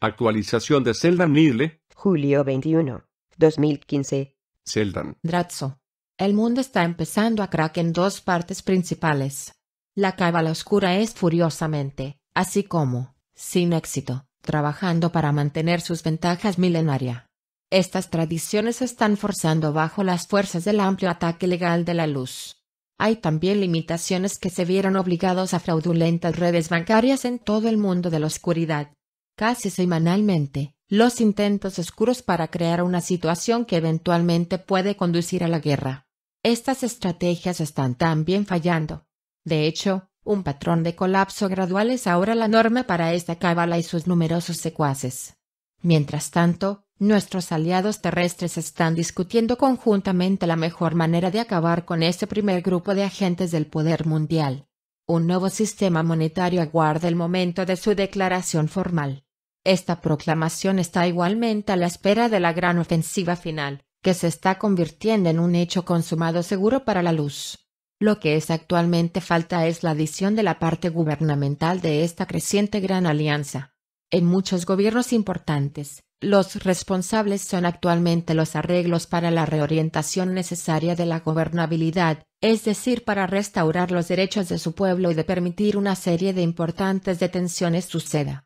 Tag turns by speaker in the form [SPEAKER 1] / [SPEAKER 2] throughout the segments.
[SPEAKER 1] Actualización de Zeldan Nidle. Julio 21, 2015. Zeldan. Dratzo El mundo está empezando a crack en dos partes principales. La cábala oscura es furiosamente, así como, sin éxito, trabajando para mantener sus ventajas milenaria. Estas tradiciones están forzando bajo las fuerzas del amplio ataque legal de la luz. Hay también limitaciones que se vieron obligados a fraudulentas redes bancarias en todo el mundo de la oscuridad casi semanalmente, los intentos oscuros para crear una situación que eventualmente puede conducir a la guerra. Estas estrategias están también fallando. De hecho, un patrón de colapso gradual es ahora la norma para esta cábala y sus numerosos secuaces. Mientras tanto, nuestros aliados terrestres están discutiendo conjuntamente la mejor manera de acabar con este primer grupo de agentes del poder mundial. Un nuevo sistema monetario aguarda el momento de su declaración formal. Esta proclamación está igualmente a la espera de la gran ofensiva final, que se está convirtiendo en un hecho consumado seguro para la luz. Lo que es actualmente falta es la adición de la parte gubernamental de esta creciente gran alianza. En muchos gobiernos importantes, los responsables son actualmente los arreglos para la reorientación necesaria de la gobernabilidad, es decir, para restaurar los derechos de su pueblo y de permitir una serie de importantes detenciones suceda.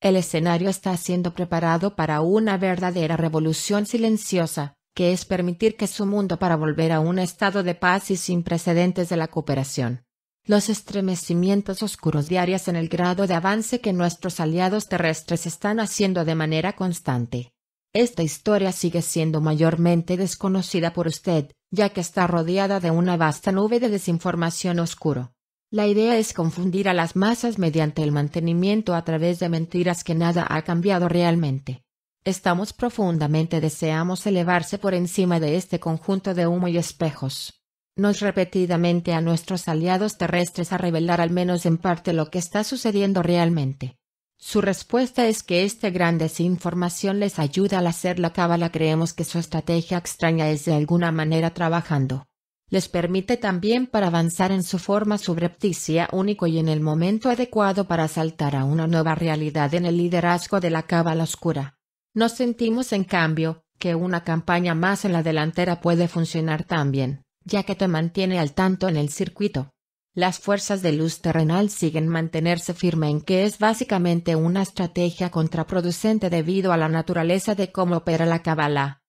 [SPEAKER 1] El escenario está siendo preparado para una verdadera revolución silenciosa, que es permitir que su mundo para volver a un estado de paz y sin precedentes de la cooperación. Los estremecimientos oscuros diarios en el grado de avance que nuestros aliados terrestres están haciendo de manera constante. Esta historia sigue siendo mayormente desconocida por usted, ya que está rodeada de una vasta nube de desinformación oscuro. La idea es confundir a las masas mediante el mantenimiento a través de mentiras que nada ha cambiado realmente. Estamos profundamente deseamos elevarse por encima de este conjunto de humo y espejos. Nos repetidamente a nuestros aliados terrestres a revelar al menos en parte lo que está sucediendo realmente. Su respuesta es que esta gran desinformación les ayuda al hacer la cábala creemos que su estrategia extraña es de alguna manera trabajando les permite también para avanzar en su forma subrepticia único y en el momento adecuado para saltar a una nueva realidad en el liderazgo de la cábala oscura. Nos sentimos, en cambio, que una campaña más en la delantera puede funcionar también, ya que te mantiene al tanto en el circuito. Las fuerzas de luz terrenal siguen mantenerse firme en que es básicamente una estrategia contraproducente debido a la naturaleza de cómo opera la cábala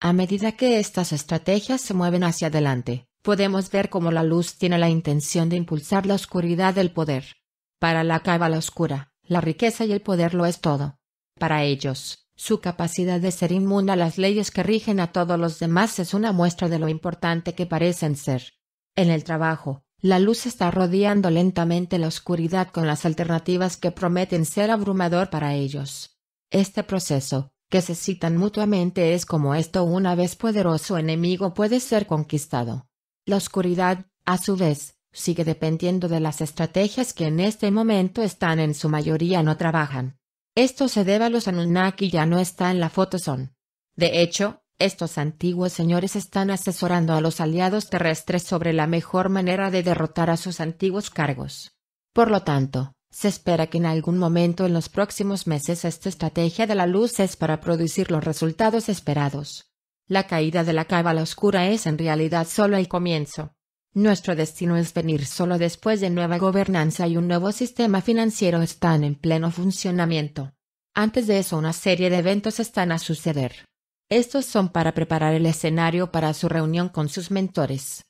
[SPEAKER 1] a medida que estas estrategias se mueven hacia adelante, podemos ver cómo la luz tiene la intención de impulsar la oscuridad del poder. Para la cábala oscura, la riqueza y el poder lo es todo. Para ellos, su capacidad de ser inmune a las leyes que rigen a todos los demás es una muestra de lo importante que parecen ser. En el trabajo, la luz está rodeando lentamente la oscuridad con las alternativas que prometen ser abrumador para ellos. Este proceso, que se citan mutuamente es como esto una vez poderoso enemigo puede ser conquistado. La oscuridad, a su vez, sigue dependiendo de las estrategias que en este momento están en su mayoría no trabajan. Esto se debe a los Anunnaki ya no está en la fotosón. De hecho, estos antiguos señores están asesorando a los aliados terrestres sobre la mejor manera de derrotar a sus antiguos cargos. Por lo tanto, se espera que en algún momento en los próximos meses esta estrategia de la luz es para producir los resultados esperados. La caída de la cábala oscura es en realidad solo el comienzo. Nuestro destino es venir solo después de nueva gobernanza y un nuevo sistema financiero están en pleno funcionamiento. Antes de eso una serie de eventos están a suceder. Estos son para preparar el escenario para su reunión con sus mentores.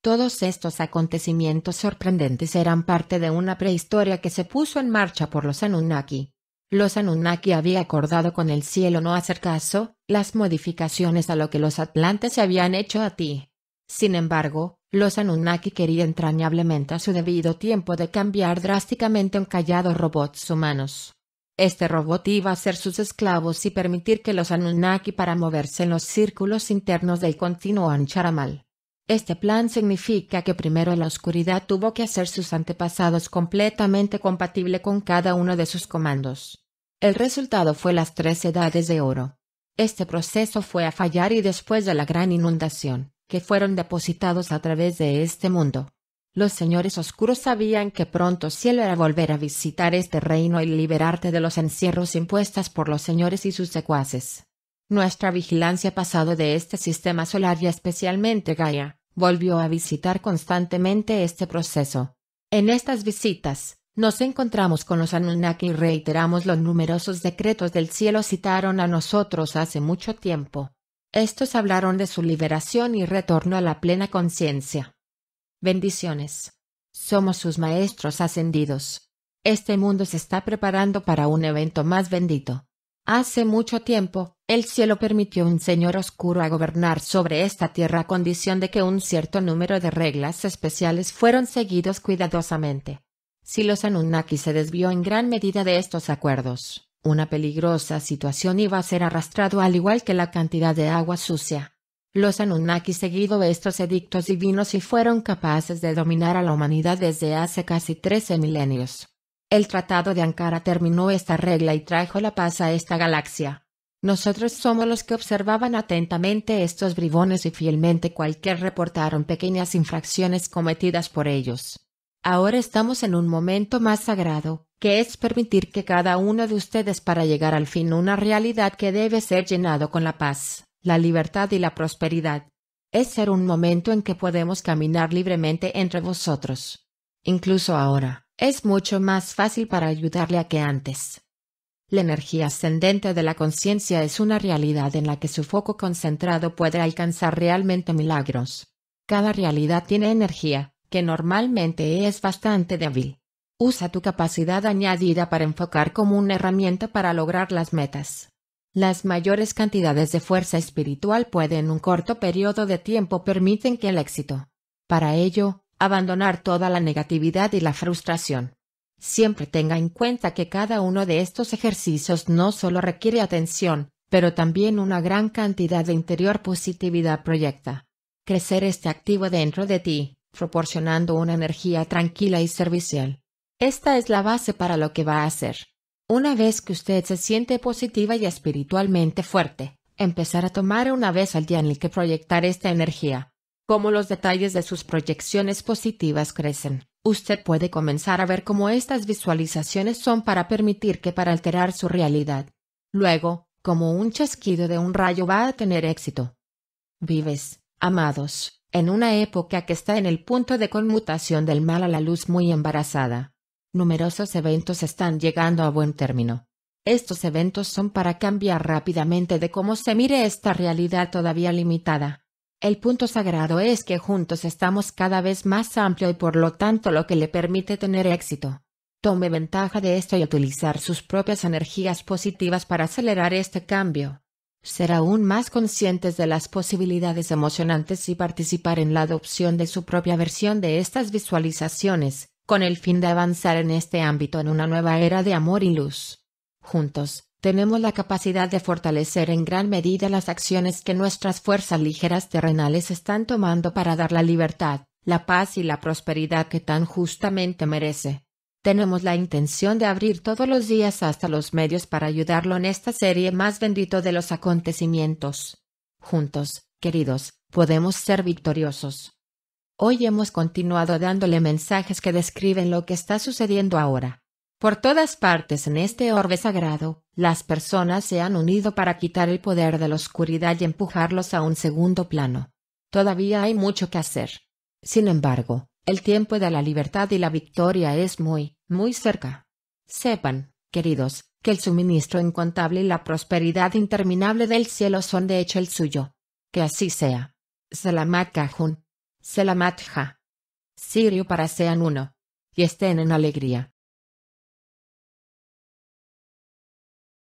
[SPEAKER 1] Todos estos acontecimientos sorprendentes eran parte de una prehistoria que se puso en marcha por los Anunnaki. Los Anunnaki había acordado con el cielo no hacer caso, las modificaciones a lo que los atlantes se habían hecho a ti. Sin embargo, los Anunnaki querían entrañablemente a su debido tiempo de cambiar drásticamente un callado robots humanos. Este robot iba a ser sus esclavos y permitir que los Anunnaki para moverse en los círculos internos del continuo Ancharamal este plan significa que primero la oscuridad tuvo que hacer sus antepasados completamente compatible con cada uno de sus comandos. El resultado fue las tres edades de oro. Este proceso fue a fallar y después de la gran inundación, que fueron depositados a través de este mundo. Los señores oscuros sabían que pronto cielo era volver a visitar este reino y liberarte de los encierros impuestas por los señores y sus secuaces. Nuestra vigilancia pasado de este sistema solar y especialmente Gaia, volvió a visitar constantemente este proceso. En estas visitas, nos encontramos con los Anunnaki y reiteramos los numerosos decretos del cielo citaron a nosotros hace mucho tiempo. Estos hablaron de su liberación y retorno a la plena conciencia. Bendiciones. Somos sus maestros ascendidos. Este mundo se está preparando para un evento más bendito. Hace mucho tiempo, el cielo permitió un señor oscuro a gobernar sobre esta tierra a condición de que un cierto número de reglas especiales fueron seguidos cuidadosamente. Si los Anunnaki se desvió en gran medida de estos acuerdos, una peligrosa situación iba a ser arrastrado al igual que la cantidad de agua sucia. Los Anunnaki seguido estos edictos divinos y fueron capaces de dominar a la humanidad desde hace casi trece milenios. El Tratado de Ankara terminó esta regla y trajo la paz a esta galaxia. Nosotros somos los que observaban atentamente estos bribones y fielmente cualquier reportaron pequeñas infracciones cometidas por ellos. Ahora estamos en un momento más sagrado, que es permitir que cada uno de ustedes para llegar al fin una realidad que debe ser llenado con la paz, la libertad y la prosperidad. Es ser un momento en que podemos caminar libremente entre vosotros. Incluso ahora es mucho más fácil para ayudarle a que antes. La energía ascendente de la conciencia es una realidad en la que su foco concentrado puede alcanzar realmente milagros. Cada realidad tiene energía, que normalmente es bastante débil. Usa tu capacidad añadida para enfocar como una herramienta para lograr las metas. Las mayores cantidades de fuerza espiritual pueden en un corto periodo de tiempo permiten que el éxito. Para ello, abandonar toda la negatividad y la frustración. Siempre tenga en cuenta que cada uno de estos ejercicios no solo requiere atención, pero también una gran cantidad de interior positividad proyecta. Crecer este activo dentro de ti, proporcionando una energía tranquila y servicial. Esta es la base para lo que va a hacer. Una vez que usted se siente positiva y espiritualmente fuerte, empezar a tomar una vez al día en el que proyectar esta energía cómo los detalles de sus proyecciones positivas crecen. Usted puede comenzar a ver cómo estas visualizaciones son para permitir que para alterar su realidad. Luego, como un chasquido de un rayo va a tener éxito. Vives, amados, en una época que está en el punto de conmutación del mal a la luz muy embarazada. Numerosos eventos están llegando a buen término. Estos eventos son para cambiar rápidamente de cómo se mire esta realidad todavía limitada. El punto sagrado es que juntos estamos cada vez más amplio y por lo tanto lo que le permite tener éxito. Tome ventaja de esto y utilizar sus propias energías positivas para acelerar este cambio. Ser aún más conscientes de las posibilidades emocionantes y participar en la adopción de su propia versión de estas visualizaciones, con el fin de avanzar en este ámbito en una nueva era de amor y luz. Juntos, tenemos la capacidad de fortalecer en gran medida las acciones que nuestras fuerzas ligeras terrenales están tomando para dar la libertad, la paz y la prosperidad que tan justamente merece. Tenemos la intención de abrir todos los días hasta los medios para ayudarlo en esta serie más bendito de los acontecimientos. Juntos, queridos, podemos ser victoriosos. Hoy hemos continuado dándole mensajes que describen lo que está sucediendo ahora. Por todas partes en este orbe sagrado, las personas se han unido para quitar el poder de la oscuridad y empujarlos a un segundo plano. Todavía hay mucho que hacer. Sin embargo, el tiempo de la libertad y la victoria es muy, muy cerca. Sepan, queridos, que el suministro incontable y la prosperidad interminable del cielo son de hecho el suyo. Que así sea. Selamat Kajun. Selamat Ja. Sirio para sean uno. Y estén en alegría.